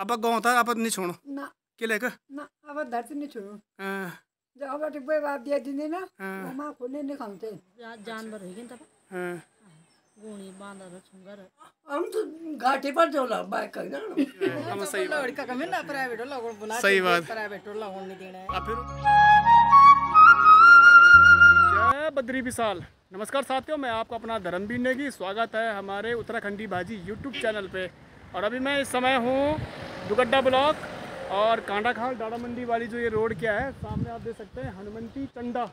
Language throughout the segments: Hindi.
अब गाँव था अब नहीं छोड़ो ना के लेकर ना अब धरती नहीं छोड़ो जब अब टिब्बे बाप दिया दिन ना घुमा खोले नहीं खाते जानवर है तब गोणी बांधर छुंगर हम तो घाटी पर जो ला बाइक का हम सही बात लड़का कम ना प्राइवेट लगन बुला सही बात प्राइवेट लोग नहीं देना है फिर बद्री विशाल नमस्कार साथियों मैं आपको अपना धर्मवीर नेगी स्वागत है हमारे उत्तराखंडी भाजी यूट्यूब चैनल पे और अभी मैं इस समय हूँ दुगड्डा ब्लॉक और कांडा खाल डाड़ा मंडी वाली जो ये रोड क्या है सामने आप देख सकते हैं हनुमंती टंडा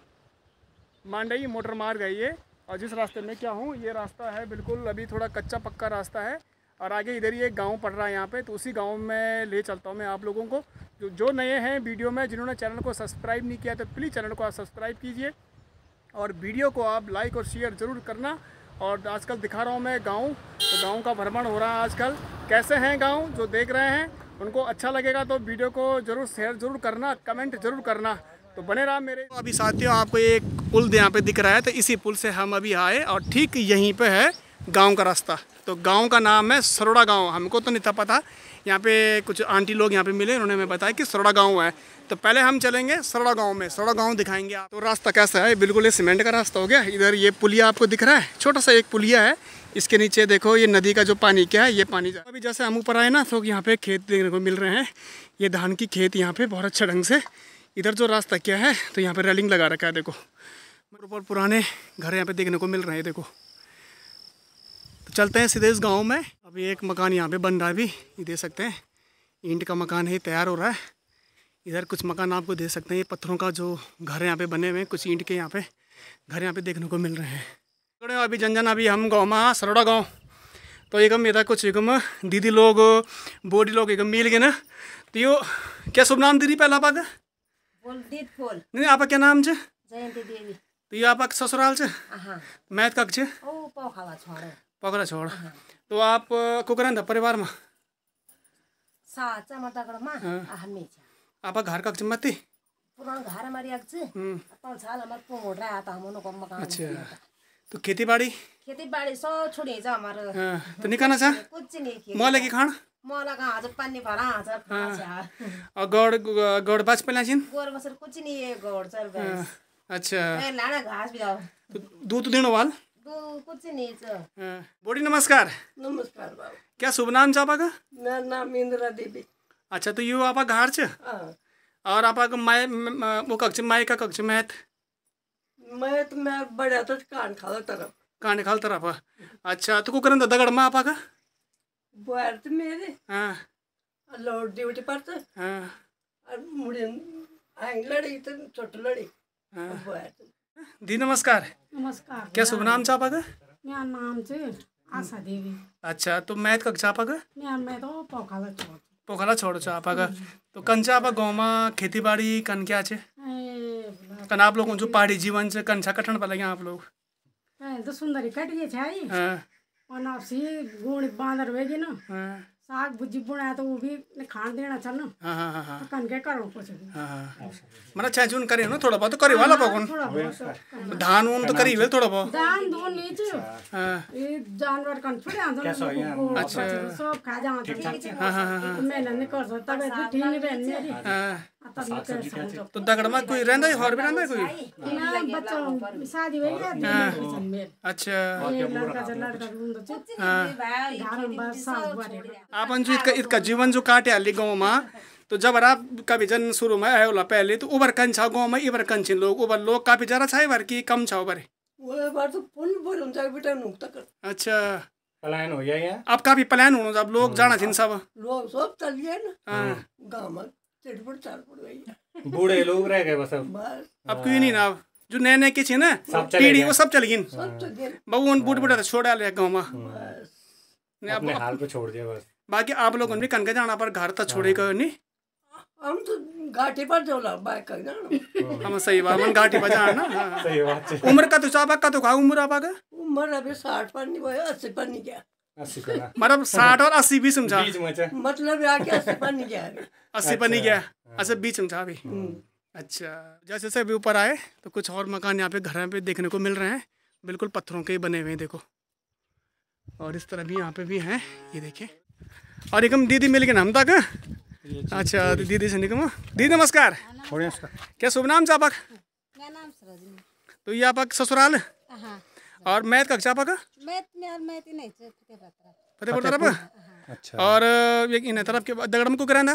मांडई मोटर मार्ग है ये और जिस रास्ते में क्या हूँ ये रास्ता है बिल्कुल अभी थोड़ा कच्चा पक्का रास्ता है और आगे इधर ही एक गांव पड़ रहा है यहाँ पे तो उसी गांव में ले चलता हूँ मैं आप लोगों को जो जो नए हैं वीडियो में जिन्होंने चैनल को सब्सक्राइब नहीं किया तो प्लीज़ चैनल को आप सब्सक्राइब कीजिए और वीडियो को आप लाइक और शेयर ज़रूर करना और आजकल दिखा रहा हूँ मैं गाँव तो गाँव का भ्रमण हो रहा है आजकल कैसे हैं गाँव जो देख रहे हैं उनको अच्छा लगेगा तो वीडियो को जरूर शेयर जरूर करना कमेंट जरूर करना तो बने रहा मेरे तो अभी साथियों आपको एक पुल यहाँ पे दिख रहा है तो इसी पुल से हम अभी आए और ठीक यहीं पे है गांव का रास्ता तो गांव का नाम है सरोड़ा गांव हमको तो नहीं था पता यहाँ पे कुछ आंटी लोग यहाँ पे मिले उन्होंने हमें बताया कि सरोड़ा गांव है तो पहले हम चलेंगे सरोड़ा गांव में सरोड़ा गांव दिखाएंगे आप तो रास्ता कैसा है बिल्कुल ये सीमेंट का रास्ता हो गया इधर ये पुलिया आपको दिख रहा है छोटा सा एक पुलिया है इसके नीचे देखो ये नदी का जो पानी क्या है ये पानी अभी जैसे हम ऊपर आए ना तो यहाँ पे खेत देखने को मिल रहे हैं ये धान की खेत यहाँ पे बहुत अच्छा ढंग से इधर जो रास्ता क्या है तो यहाँ पे रेलिंग लगा रखा है देखो ऊपर पुराने घर यहाँ पे देखने को मिल रहे हैं देखो तो चलते हैं सीधे इस गाँव में अभी एक मकान यहाँ पे बन रहा है अभी ये दे सकते हैं ईंट का मकान है तैयार हो रहा है इधर कुछ मकान आपको दे सकते हैं ये पत्थरों का जो घर यहाँ पे बने हुए हैं कुछ ईंट के यहाँ पे घर यहाँ पे देखने को मिल रहे हैं गड़े अभी जन जन अभी हम गाँव में सरोड़ा गाँव तो एकम यता कुछ एकम दीदी लोग बोडी लोग एकम मिल गए ना तो यो क्या शुभ नाम दीदी पहला आपका नहीं आपका क्या नाम छ जयंती देवी तो ये आपका ससुराल से मैथ कक छ पकड़ा छोड़ तो आप कुकरा था परिवार में हाँ। आपका घर कक मत्ती पुराना घर हमारी हम्म। हमारे मकान अच्छा तो खेती बाड़ी खेती बाड़ी सब छोड़े हाँ, तो निकाना सा कुछ नहीं की खाना मौला का हाँ, आज पानी भरा आज हाँ, और बसर कुछ नहीं है हाँ, अच्छा लाना घास भी आओ तो दूध देनो वाल कुछ नहीं हाँ, बोडी नमस्कार नमस्कार बाबू क्या शुभ नाम छ का मेरा नाम इंदिरा देवी अच्छा तो यू आपा घर छ और आपा माय वो कक्ष माय का कक्ष में है मैं तो मैं बड़ा तो कान खाल तरफ कान खाल तरफ अच्छा तो कुकरन दादा गड़मा आपा का बुआर तो मेरे हां लॉर्ड ड्यूटी पर तो हां और मुड़े आंग लड़ी तो छोट लड़ी हां दी नमस्कार नमस्कार क्या शुभ नाम चापा का मेरा नाम से आशा देवी अच्छा तो मैथ कक्षा चापा का मैं मैं तो पोखाला छोड़ पोखाला छोड़ चापा का तो कंचापा आपा गांव में खेतीबाड़ी कन क्या छे कन आप लोग जो पहाड़ी जीवन से कन छा कटन पर लगे आप लोग हाँ, तो सुंदर ही कट गए गई छाई और ना सी गुण बांदर वेगी ना हाँ। साग भुजी बुना तो वो भी खान देना चल ना हां हां हां हाँ। तो कन के करो कुछ हां मतलब छा जून करे ना थोड़ा बहुत करे वाला पकन धान उन तो करी वेल तो तो थोड़ा बहुत धान धोन नीच ये जानवर कन छोड़े आंदो अच्छा सब खा जाओ हां हां हां मैं नहीं कर सकता तबीयत ठीक नहीं रहनी मेरी हां तो, तो दगड़मा कोई रहंदा है और भी रहंदा हाँ। है कोई हाँ। हाँ। अच्छा आप अंजू इसका इसका जीवन जो काटे हाली गाँव में तो जब आप कभी जन शुरू में आयो पहले तो उबर कन छ गाँव में इबर कन छिन लोग उबर लोग काफी जरा छाए बार की कम छा तो उबर अच्छा प्लान हो गया आप काफी प्लान हो जब लोग जाना छिन सब लोग सब चलिए ना गांव में बूढ़े लोग रह गए बस अब बस अब कोई नहीं ना जो नए नए किछ है ना टीढ़ी वो सब चल गई बाबू उन बूढ़ बूढ़ा तो छोड़ आया गाँव में हम्म। अपने हाल पे छोड़ दिया बस बाकी आप लोग उनके कनका जाना पर घर तो छोड़े गए हाँ। नहीं हम तो घाटी पर जोला बाइक कर जाना हम हाँ। हाँ, सही बात मन घाटी पर जाना सही बात उम्र का तो चाबा का तो का उम्र आप आगे उम्र अभी 60 पर नहीं हुआ 80 पर नहीं गया मतलब साठ और अस्सी बीस हुन्छ मतलब अस्सी पर नहीं गया अच्छा।, हाँ। अच्छा बीच हुन्छ अभी हम्म। अच्छा जैसे जैसे अभी ऊपर आए तो कुछ और मकान यहाँ पे घर पे देखने को मिल रहे हैं बिल्कुल पत्थरों के बने हुए हैं देखो और इस तरह भी यहाँ पे भी हैं ये देखिए और एकम दीदी मिल गए ना हम तक अच्छा दीदी से निकम दीदी नमस्कार क्या शुभ नाम से आपक तो ये आपक ससुराल हाँ। और हाँ। मैथ कक्षा पा का मैथ में और मैथ नहीं फतेहपुर तरफ अच्छा और एक इन तरफ के दगड़म को कराना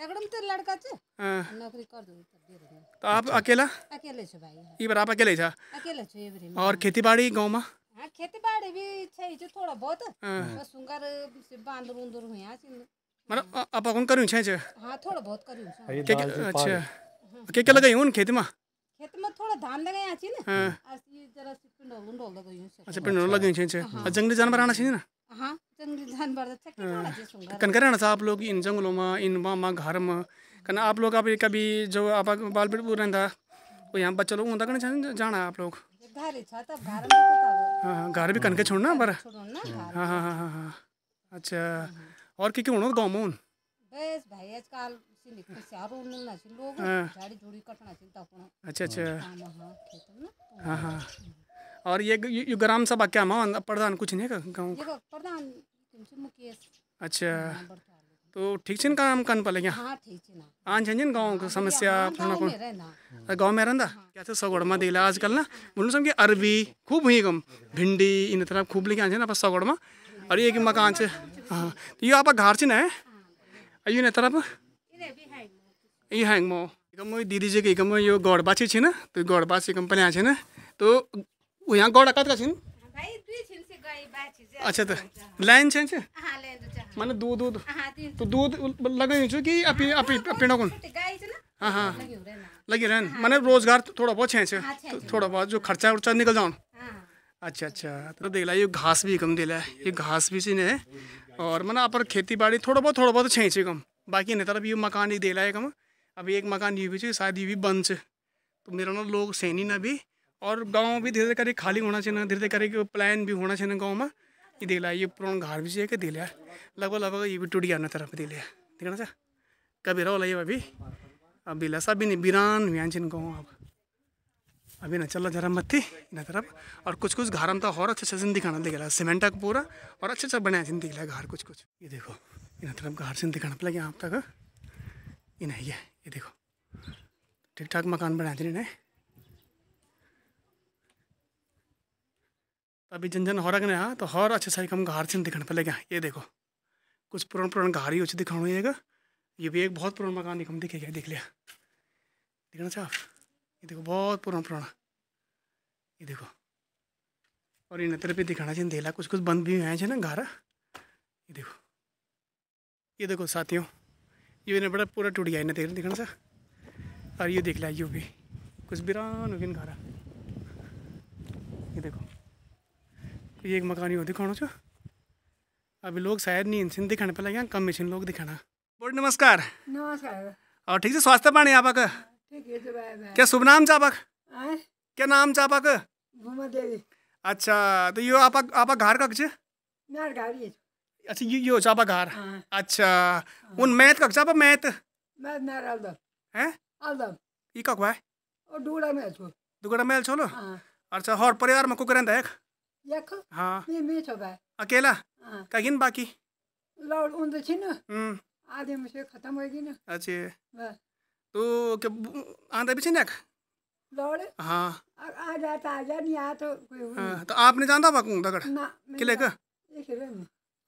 दगड़म तो लड़का छ हाँ। नौकरी कर दो तो आप अच्छा। अकेला अकेले छ भाई ई हाँ। बराबर अकेले छ अकेले छ एवरी और खेतीबाड़ी गांव में हां खेतीबाड़ी भी छै जो थोड़ा बहुत बस सुंगर से बांध रुंदर हुया मतलब आप कौन करू छै हां थोड़ा बहुत करू अच्छा के के लगाई उन खेत में खेत में थोड़ा धान छी ना हां तो ये जरा से अच्छा छे अच्छा, अच्छा। हाँ। जंगली जानवर आना छे ना हां जंगली जानवर तो के हाँ। जे सुंदर कन करना आप लोग इन जंगलों में इन मामा घर में कन आप लोग अभी कभी जो आप बाल पेट पूरा रहंदा वो यहां बच्चा लोग उनदा कन जाना आप लोग घर ही तब घर में हां हाँ, घर भी कन के छोड़ना पर हां हां हां अच्छा और के के होनो गांव में बस भाई आजकल हाँ। अच्छा अच्छा हाँ हाँ, हाँ, हाँ और ये यु ग्राम सभा क्या मान प्रधान कुछ नहीं का गाँव का अच्छा तो ठीक छिन काम कर पाले यहाँ हां ठीक छिन आन छिन गांव का समस्या फना को गांव में रहंदा क्या से तो सगड़ में देला आजकल ना बोलू सम के अरबी खूब हुई गम भिंडी इन तरह खूब लेके आज ना पर सगड़ में और ये मकान से हाँ तो ये आप घर से ना है अयू ने तरफ এই হ্যাং মো একম ওই দিদি যে একম ইয়ে গড়বাছি ছিন তুই গড়বাছি একম পানি আছিন তো यहाँ गौड़ा कत का छिन अच्छा तो लाइन छैन छ हाँ, तो माने दूध दूध हाँ, तो दूध लगाइ छु कि अपि अपि पिणो कुन हां हां लगी रहन हाँ, माने रोजगार तो थोड़ा बहुत तो छे थोड़ा बहुत जो खर्चा उर्चा निकल जाओ अच्छा अच्छा तो देख ला ये घास भी कम देला ये घास भी सीन है और माने अपर खेती बाड़ी थोड़ा बहुत थोड़ा बहुत छैन छ कम बाकी ने तरफ ये मकान ही देला है कम अभी एक मकान ये भी शायद ये भी बंद से तो मेरा ना लोग सहनी ना भी और गाँव भी धीरे धीरे खाली होना चाहिए धीरे धीरे करके प्लान भी होना चाहिए गाँव में ये देख लिया ये पुराना घर भी चाहिए कि दिल लगभग लगभग ये भी टूट गया ना तरफ दिल यार देखना सर कभी रहो ये अभी अभी लसा भी नहीं बिरान व्यान छिन गाँव अब अभी ना रहा जरा मत्थी ना तरफ और कुछ कुछ घर में तो और अच्छा अच्छा जिन दिखाना रहा सीमेंट का पूरा और अच्छा अच्छा बनाया दिख लिया घर कुछ कुछ ये देखो इन तरफ घर से दिखाना पड़ेगा यहाँ तक ये नहीं ये ये देखो ठीक ठाक मकान थे हैं तो अभी जन जन हौर अगने तो हर अच्छे सारी कम घर छिन दिखने पहले क्या ये देखो कुछ पुरान पुरान घर ही दिखा होगा ये भी एक बहुत पुराना मकान हम गया देख लिया देखना साफ ये देखो बहुत पुराना पुराना ये देखो और इन तरफ भी दिखाना चाहिए देला कुछ कुछ बंद भी हुए हैं ना घर ये देखो ये देखो साथियों ये ने बड़ा पूरा टूट गया इन्हें देख दिखना सा और ये देख लिया यू भी कुछ बिरान होगी घर ये देखो ये एक मकान यो दिखाना चो अभी लोग शायद नहीं इनसे दिखाने पे लगे कम मिशन लोग दिखाना बोर्ड नमस्कार नमस्कार और ठीक से स्वास्थ्य पानी आपक क्या शुभ नाम चापक क्या नाम चापक अच्छा तो यो आपा आपा घर का कुछ अच्छा यो यो जाबा गार हाँ। अच्छा उन मैत का जाबा मैत मैत नर अलदम हैं अलदम ई का क्वा और डुगड़ा मैल छो डुगड़ा मैल छो हाँ। अच्छा और परिवार में को देख यख हां मी मी छो बा अकेला हाँ। कगिन बाकी लौड उन दे छिन हम हम्म। आधे मुझे खत्म हो गई ना अच्छे तो के आंदा भी छिन लौड़ हां आ जाता आ जा नहीं आ तो कोई तो आपने जानता बाकू दगड़ किले का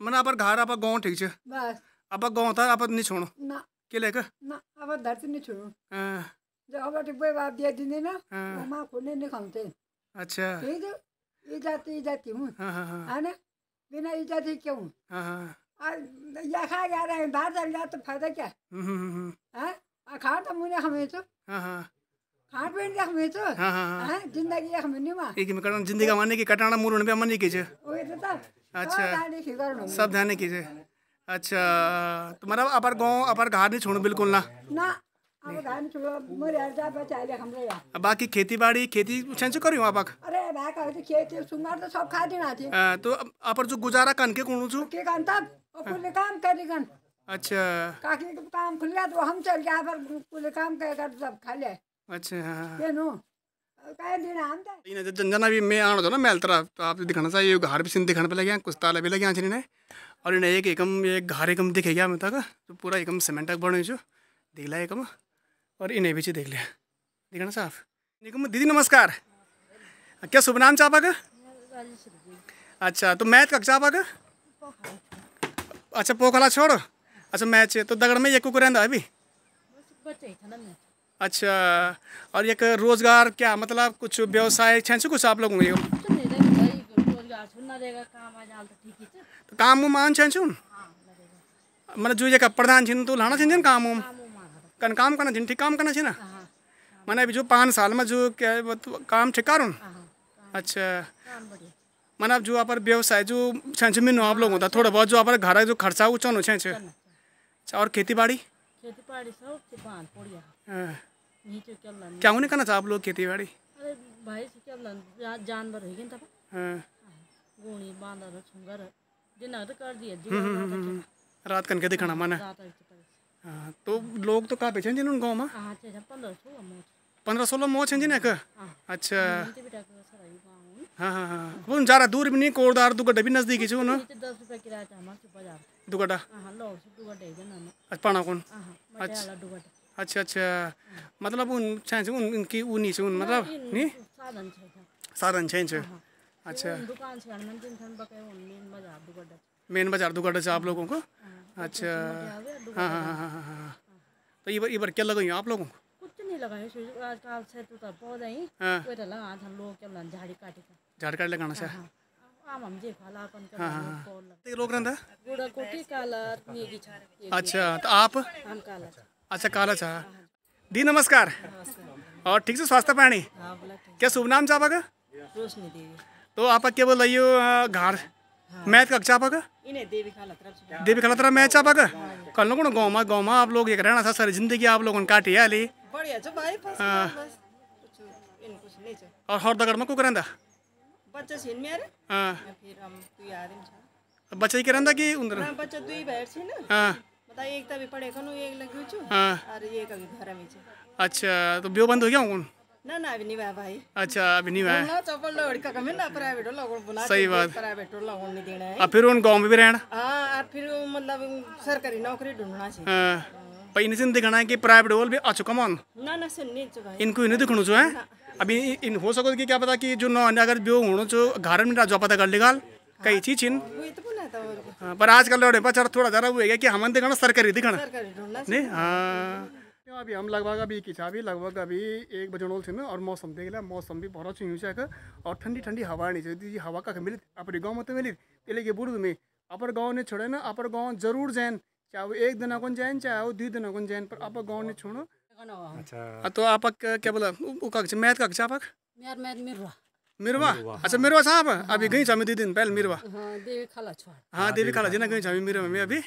मन आप घर आप गाँव ठीक है बस आप गाँव था आप नहीं छोड़ो ना के लेक ना अब धरती नहीं छोड़ो हां जब अब टिप्पे बाप दिया दिन ना हाँ। मामा खोलने नहीं खाते अच्छा ये जो ये जाती ये जाती हां है ना बिना ये जाती क्यों हां हां और हाँ। या खा जा रहे हैं बाहर चल जा तो फायदा क्या हम्म हम्म है हम्म, हम्म। हाँ? खा तो मुने हमें तो हां हां खाट पेट का हमें तो जिंदगी हमें नहीं माँ जिंदगी माने की कटाना मुरुण पे मन नहीं कीजिए अच्छा हाँ, सब ध्यान नहीं कीजिए अच्छा तो मतलब अपर गांव अपर घर नहीं छोड़ बिल्कुल ना ना बाकी खेती बाड़ी खेती छो कर तो, तो, तो अपर जो गुजारा कन के कोनु छु के हाँ। काम करी अच्छा काकी काम खुल गया तो हम चल गया पर कुल काम कर सब खा ले अच्छा हां हाँ। नो जना भी मैं आणो तो ना मैल तरफ तो आप दिखाना चाहिए घर भी सिंह दिखाने पे लगे कुछ ताला भी लगे छिने और इन्हें एक एकम एक घर एकम दिखे गया मैं तक तो पूरा एकम सीमेंट बने छु देख लिया एकम और इन्हें भी देख लिया दिखाना साफ निकम दीदी नमस्कार क्या शुभ नाम चापा का अच्छा तो मैच कक्षा चापा का अच्छा पोखला छोड़ो अच्छा मैच तो दगड़ में एक कुकुर अभी अच्छा और एक रोजगार क्या मतलब कुछ व्यवसाय छे कुछ आप लोग तो काम उम आन छु मतलब जो एक प्रधान छिन तो लाना छिन काम उम कन काम करना छिन ठीक काम करना छिन मैंने अभी जो पाँच साल में जो क्या तो काम ठीक करूँ अच्छा मैंने अब जो आप व्यवसाय जो छो मीनू आप लोग होता तो थोड़ा बहुत जो आप घर जो खर्चा वो छो अच्छा, और खेती बाड़ी खेती सब हाँ। क्या आप लोग खेती बाड़ी अरे भाई से क्या जानवर है हाँ। गोणी दिन तो कर दिया हम्म, हम्म, हम्म, रात कन के दिखाना मन तो, हाँ, तो लोग तो कहाँ पे जिन में अच्छा, अच्छा, पंद्रह सोलह मोच अच्छा। है जिन अच्छा हाँ हाँ हाँ जा रहा दूर भी नहीं कोरदार दुगड भी नजदीकी छो ना दस रुपया किराया हमारे बाजार दुगटा पाना कौन अच्छा अच्छा अच्छा मतलब उन छैन उन उनकी उनी से उन मतलब नी साधन छैन छ अच्छा मेन बाजार दुगटा से आप लोगों को अच्छा हाँ हाँ हाँ हाँ तो ये बार ये बार क्या लगाई आप लोगों को कुछ नहीं लगा लगाए आजकल से तो पौधा ही कोई लगा हम लोग क्या झाड़ी काटे झाड़ काट लगाना चाहिए हाँ, हाँ हाँ अच्छा तो आप अच्छा काला चाह दी नमस्कार और ठीक से स्वास्थ्य पानी हाँ, क्या शुभ नाम चाह आपका तो आप क्या बोल रही हो घर का कक्षा आपका देवी खाला मैथ मैच आपका कल लोग गाँव में गाँव में आप लोग एक रहना था सर जिंदगी आप लोगों ने काटी है अली हाँ। और हर दगड़ में कुक रहता बच्चा छिन मेरो अँ हाँ। फेरि हम दुई आदमी छ बच्चा के रहंदा कि उन्दर हां बच्चा दुई भैर छिन हां बता एक तभी पढ़े खनु एक लग छु हां और एक अभी घर में छ अच्छा तो ब्यो बंद हो गया हूं ना ना अभी नहीं हुआ भाई अच्छा अभी नहीं भाई तो ना चप्पल लोड का कम ना प्राइवेट वाला बना सही बात प्राइवेट वाला गुण देना है अब फिर उन गांव में भी रहना हां फिर मतलब सरकारी नौकरी ढूंढना चाहिए हां पई नहीं दिखना है कि प्राइवेट वाला भी अच्छा कमान ना ना सुन नहीं भाई इनको नहीं दिखना जो है अभी इन हो सको तो कि क्या पता कि जो न अगर ब्यो होना जो घर में जो पता कर लेगा कई चीज छिन पर आजकल रहे पर थोड़ा ज्यादा हुए है कि हम दिखाना सरकारी दिखाना नहीं हाँ अभी हम लगभग अभी किचा भी लगभग अभी एक बजे बजन छिन और मौसम देख लिया मौसम भी बहुत अच्छी यूँ और ठंडी ठंडी हवा नहीं चाहिए हवा का मिली अपने गाँव में तो मिली तेल के बुर्द में अपर गाँव ने छोड़े ना अपर गाँव जरूर जैन चाहे वो एक दिन अगुन जैन चाहे वो दो दिन अगुन जैन पर अपर गाँव ने छोड़ो अच्छा तो आप क्या बोला कक्षा मैथ कक्षा आप यार मैथ मिरवा मिरवा अच्छा मिरवा साहब अभी गई छा दुई दिन पहले मिरवा देवी खाला छोड़ हाँ देवी खाला जी गई छा मिरवा में अभी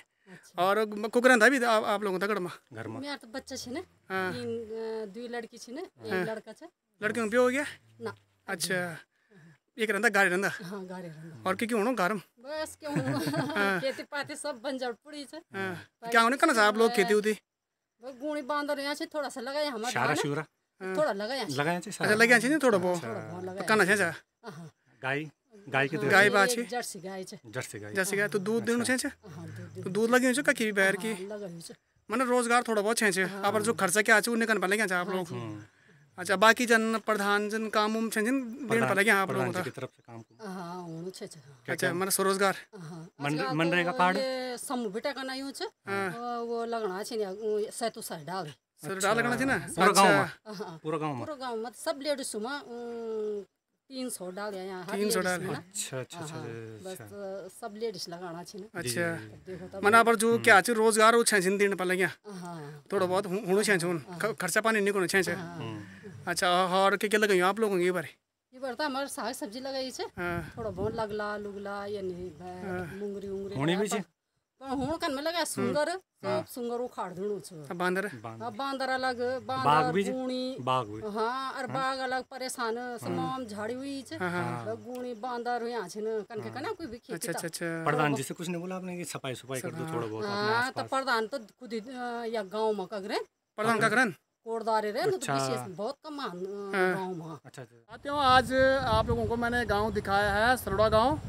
और कुकरन था भी आप, आप लोगों था गड़मा घर में मेरा तो बच्चा छे ने तीन दुई लड़की छे ने एक लड़का छे लड़की में ब्याह हो गया ना अच्छा एक रंदा गारे रंदा हां गारे रंदा और के क्यों होनो गरम बस क्यों होनो खेती पाते सब बंजर जाओ पूरी क्या होने कना साहब लोग खेती होती थोड़ा सा शुरा तो थोड़ा अच्छा, अच्छा थोड़ा बहुत जा हाँ। गाय गाय के हाँ, गाय बा जर्सी गाय जर्सी गाय जर्सी गाय तो दूध अच्छा। देनु हाँ, तो दूध बैर की मतलब रोजगार थोड़ा बहुत छे आप जो खर्चा क्या आछे उन्हें कन क्या आप लोग अच्छा बाकी जन प्रधान जन काम उम छन जन देन पता क्या आप लोगों की तरफ से काम हां हाँ, होनो अच्छा, हाँ, हाँ। अच्छा, छ छ अच्छा मन स्वरोजगार हां मनरेगा कार्ड समूह बेटा का नयो छ वो लगना छ सेतु सर डाल सर डाल लगना छ ना पूरा गांव अच्छा। में पूरा गांव में पूरा गांव में सब लेडीज सुमा तीन सौ डाल या यहां 300 डाल अच्छा अच्छा अच्छा बस सब लेडीज लगाना छ चाहिए अच्छा तो मना पर जो हम्म। क्या छ रोजगार वो छह दिन पर लगे थोड़ा बहुत छ छ खर्चा पानी नहीं छ हां अच्छा और के के लगाई आप लोगों के बारे ये बरता तो हमारे साग सब्जी लगाई छे हाँ। थोड़ा बहुत लगला लुगला ये नहीं भाई हाँ। मुंगरी उंगरी होनी भी छे पण तो- तो होण कन में लगा सुंगर हाँ। सब सुंगर उखाड़ देणो छे बांदर अब बांदर अलग बांदर गुणी बाग हुई हां और बाग अलग परेशान तमाम झाड़ी हुई छे गुणी बांदर यहां छे न कन के कना कोई भी खेती अच्छा, अच्छा अच्छा प्रधान जी से कुछ ने बोला आपने की सफाई सफाई कर दो थोड़ा बहुत हां तो प्रधान तो खुद या गांव में कगरे प्रधान का करन कोटदारे रहे तो तो अच्छा। तो बहुत कम हाँ। गाँव वहाँ अच्छा, अच्छा। आज आप लोगों को मैंने गाँव दिखाया है सरोड़ा गाँव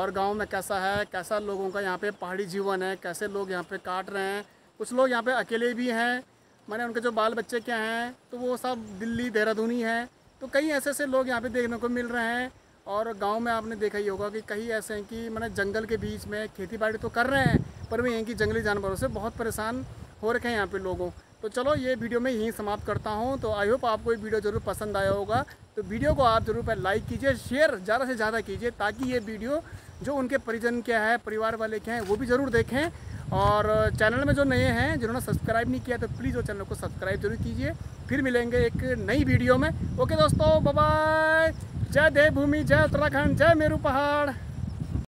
और गाँव में कैसा है कैसा लोगों का यहाँ पे पहाड़ी जीवन है कैसे लोग यहाँ पे काट रहे हैं कुछ लोग यहाँ पे अकेले भी हैं मैंने उनके जो बाल बच्चे क्या हैं तो वो सब दिल्ली देहरादून ही हैं तो कई ऐसे ऐसे लोग यहाँ पे देखने को मिल रहे हैं और गांव में आपने देखा ही होगा कि कई ऐसे हैं कि मैंने जंगल के बीच में खेती बाड़ी तो कर रहे हैं पर वो यहीं की जंगली जानवरों से बहुत परेशान हो रखे हैं यहाँ पे लोगों तो चलो ये वीडियो मैं यहीं समाप्त करता हूँ तो आई होप आपको ये वीडियो ज़रूर पसंद आया होगा तो वीडियो को आप ज़रूर लाइक कीजिए शेयर ज़्यादा से ज़्यादा कीजिए ताकि ये वीडियो जो उनके परिजन के हैं परिवार वाले के हैं वो भी ज़रूर देखें और चैनल में जो नए हैं जिन्होंने सब्सक्राइब नहीं किया तो प्लीज़ वो चैनल को सब्सक्राइब जरूर कीजिए फिर मिलेंगे एक नई वीडियो में ओके दोस्तों बाय जय देवभूमि जय उत्तराखंड जय मेरू पहाड़